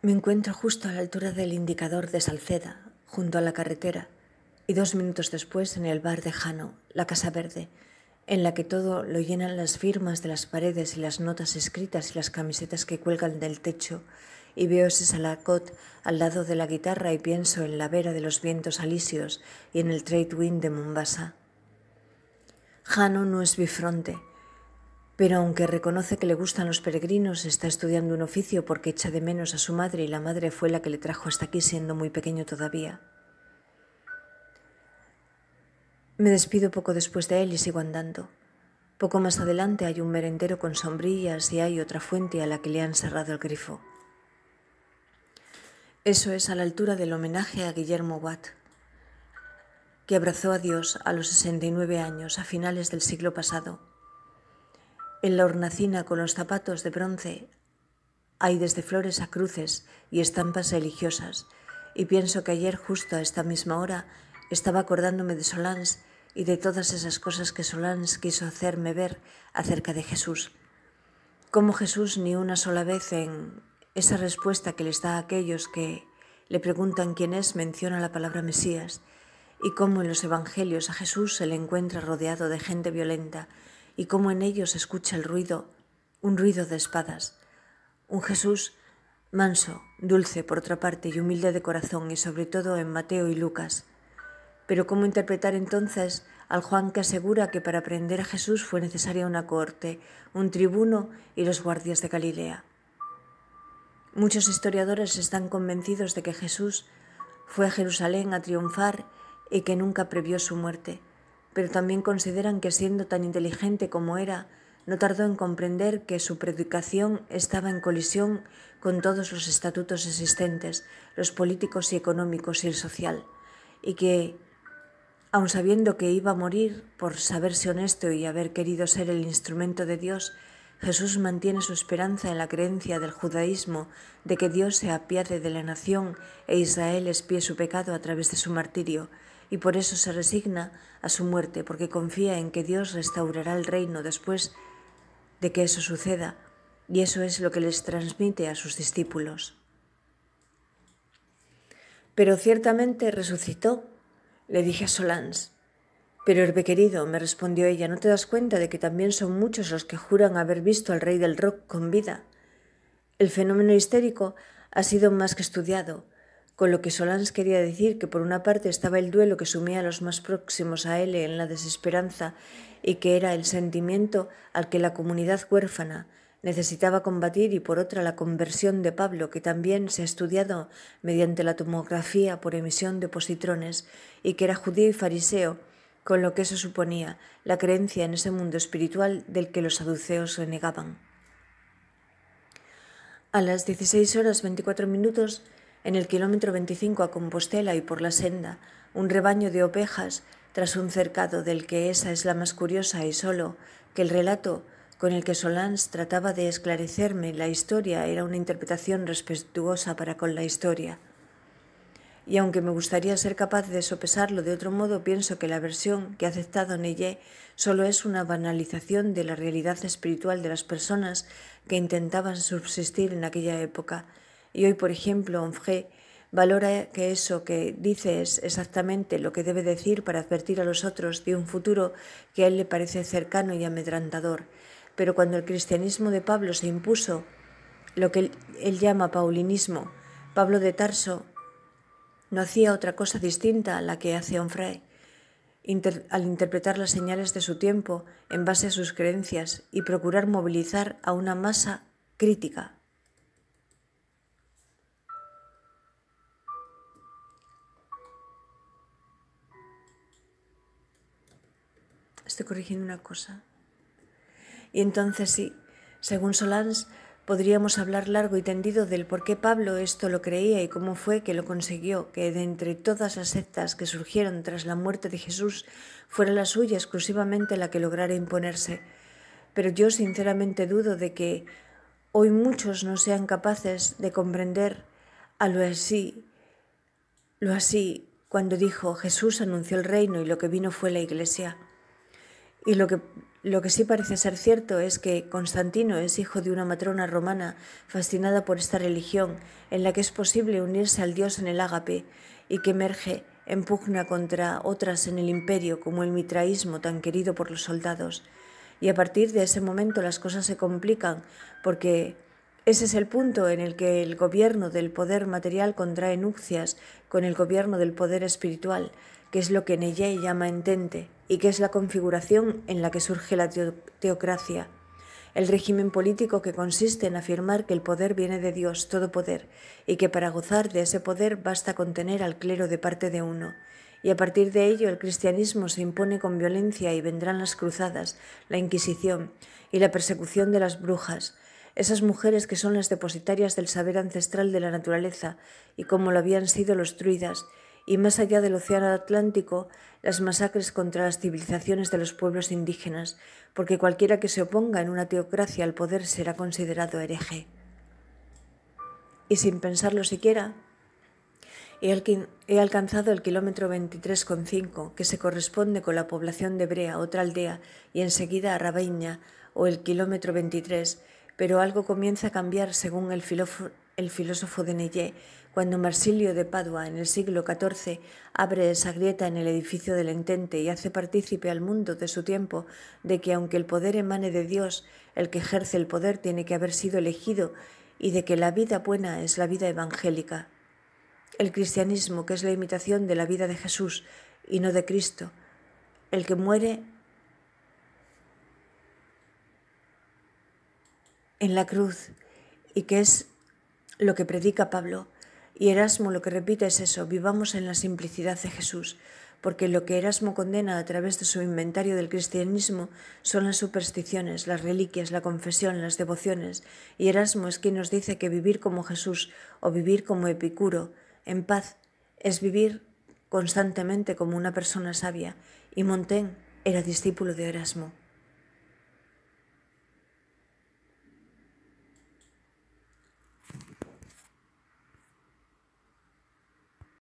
Me encuentro justo a la altura del indicador de Salceda, junto a la carretera, y dos minutos después en el bar de Jano, la Casa Verde, en la que todo lo llenan las firmas de las paredes y las notas escritas y las camisetas que cuelgan del techo, y veo ese salacot al lado de la guitarra y pienso en la vera de los vientos alisios y en el trade wind de Mombasa. Jano no es bifronte, pero aunque reconoce que le gustan los peregrinos, está estudiando un oficio porque echa de menos a su madre y la madre fue la que le trajo hasta aquí siendo muy pequeño todavía. Me despido poco después de él y sigo andando. Poco más adelante hay un merendero con sombrillas y hay otra fuente a la que le han cerrado el grifo. Eso es a la altura del homenaje a Guillermo Watt, que abrazó a Dios a los 69 años a finales del siglo pasado en la hornacina con los zapatos de bronce hay desde flores a cruces y estampas religiosas, y pienso que ayer justo a esta misma hora estaba acordándome de Solans y de todas esas cosas que Solans quiso hacerme ver acerca de Jesús. Cómo Jesús ni una sola vez en esa respuesta que les da a aquellos que le preguntan quién es menciona la palabra Mesías, y cómo en los Evangelios a Jesús se le encuentra rodeado de gente violenta, y cómo en ellos se escucha el ruido, un ruido de espadas. Un Jesús manso, dulce por otra parte y humilde de corazón y sobre todo en Mateo y Lucas. Pero ¿cómo interpretar entonces al Juan que asegura que para prender a Jesús fue necesaria una corte, un tribuno y los guardias de Galilea? Muchos historiadores están convencidos de que Jesús fue a Jerusalén a triunfar y que nunca previó su muerte, pero también consideran que siendo tan inteligente como era, no tardó en comprender que su predicación estaba en colisión con todos los estatutos existentes, los políticos y económicos y el social, y que, aun sabiendo que iba a morir por saberse honesto y haber querido ser el instrumento de Dios, Jesús mantiene su esperanza en la creencia del judaísmo de que Dios se apiade de la nación e Israel espíe su pecado a través de su martirio y por eso se resigna a su muerte, porque confía en que Dios restaurará el reino después de que eso suceda, y eso es lo que les transmite a sus discípulos. Pero ciertamente resucitó, le dije a Solans. Pero Herbe querido, me respondió ella, ¿no te das cuenta de que también son muchos los que juran haber visto al rey del rock con vida? El fenómeno histérico ha sido más que estudiado, con lo que Solans quería decir que por una parte estaba el duelo que sumía a los más próximos a él en la desesperanza y que era el sentimiento al que la comunidad huérfana necesitaba combatir y por otra la conversión de Pablo, que también se ha estudiado mediante la tomografía por emisión de positrones y que era judío y fariseo, con lo que eso suponía la creencia en ese mundo espiritual del que los saduceos se negaban. A las 16 horas 24 minutos en el kilómetro 25 a Compostela y por la senda, un rebaño de ovejas tras un cercado del que esa es la más curiosa y solo que el relato con el que Solans trataba de esclarecerme la historia era una interpretación respetuosa para con la historia. Y aunque me gustaría ser capaz de sopesarlo de otro modo, pienso que la versión que ha aceptado Neyé solo es una banalización de la realidad espiritual de las personas que intentaban subsistir en aquella época y hoy, por ejemplo, Onfray valora que eso que dice es exactamente lo que debe decir para advertir a los otros de un futuro que a él le parece cercano y amedrantador. Pero cuando el cristianismo de Pablo se impuso, lo que él, llama paulinismo, Pablo de Tarso no hacía otra cosa distinta a la que hace Onfray. al interpretar las señales de su tiempo en base a sus creencias y procurar movilizar a una masa crítica corrigiendo una cosa. Y entonces sí, según Solans, podríamos hablar largo y tendido del por qué Pablo esto lo creía y cómo fue que lo consiguió, que de entre todas las sectas que surgieron tras la muerte de Jesús fuera la suya exclusivamente la que lograra imponerse. Pero yo sinceramente dudo de que hoy muchos no sean capaces de comprender a lo así, lo así, cuando dijo Jesús anunció el reino y lo que vino fue la iglesia. Y lo que, lo que sí parece ser cierto es que Constantino es hijo de una matrona romana fascinada por esta religión, en la que es posible unirse al dios en el ágape y que emerge en pugna contra otras en el imperio, como el mitraísmo tan querido por los soldados. Y a partir de ese momento las cosas se complican, porque ese es el punto en el que el gobierno del poder material contrae nupcias con el gobierno del poder espiritual, que es lo que Neye llama entente y que es la configuración en la que surge la teocracia, el régimen político que consiste en afirmar que el poder viene de Dios, todo poder, y que para gozar de ese poder basta con tener al clero de parte de uno, y a partir de ello el cristianismo se impone con violencia y vendrán las cruzadas, la Inquisición y la persecución de las brujas, esas mujeres que son las depositarias del saber ancestral de la naturaleza y como lo habían sido los truidas, y más allá del Océano Atlántico, las masacres contra las civilizaciones de los pueblos indígenas, porque cualquiera que se oponga en una teocracia al poder será considerado hereje. Y sin pensarlo siquiera, he alcanzado el kilómetro 23,5, que se corresponde con la población de Brea, otra aldea, y enseguida a Rabeña, o el kilómetro 23, pero algo comienza a cambiar según el filósofo el filósofo de Neyé, cuando Marsilio de Padua en el siglo XIV abre esa grieta en el edificio del Entente y hace partícipe al mundo de su tiempo de que aunque el poder emane de Dios, el que ejerce el poder tiene que haber sido elegido y de que la vida buena es la vida evangélica. El cristianismo, que es la imitación de la vida de Jesús y no de Cristo, el que muere en la cruz y que es lo que predica Pablo. Y Erasmo lo que repite es eso, vivamos en la simplicidad de Jesús, porque lo que Erasmo condena a través de su inventario del cristianismo son las supersticiones, las reliquias, la confesión, las devociones, y Erasmo es quien nos dice que vivir como Jesús o vivir como Epicuro, en paz, es vivir constantemente como una persona sabia, y Montaigne era discípulo de Erasmo.